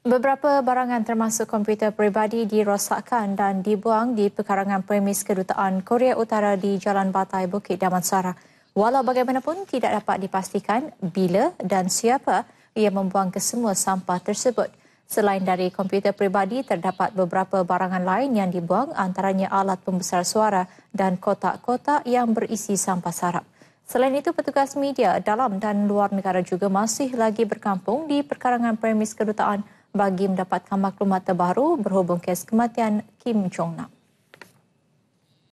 Beberapa barangan termasuk komputer peribadi dirosakkan dan dibuang di pekarangan premis kedutaan Korea Utara di Jalan Batai Bukit Damansara. Walau bagaimanapun tidak dapat dipastikan bila dan siapa ia membuang kesemua sampah tersebut. Selain dari komputer peribadi terdapat beberapa barangan lain yang dibuang antaranya alat pembesar suara dan kotak-kotak yang berisi sampah sarap. Selain itu, petugas media dalam dan luar negara juga masih lagi berkampung di perkarangan premis kedutaan bagi mendapatkan maklumat terbaru berhubung kes kematian Kim Jong Nam.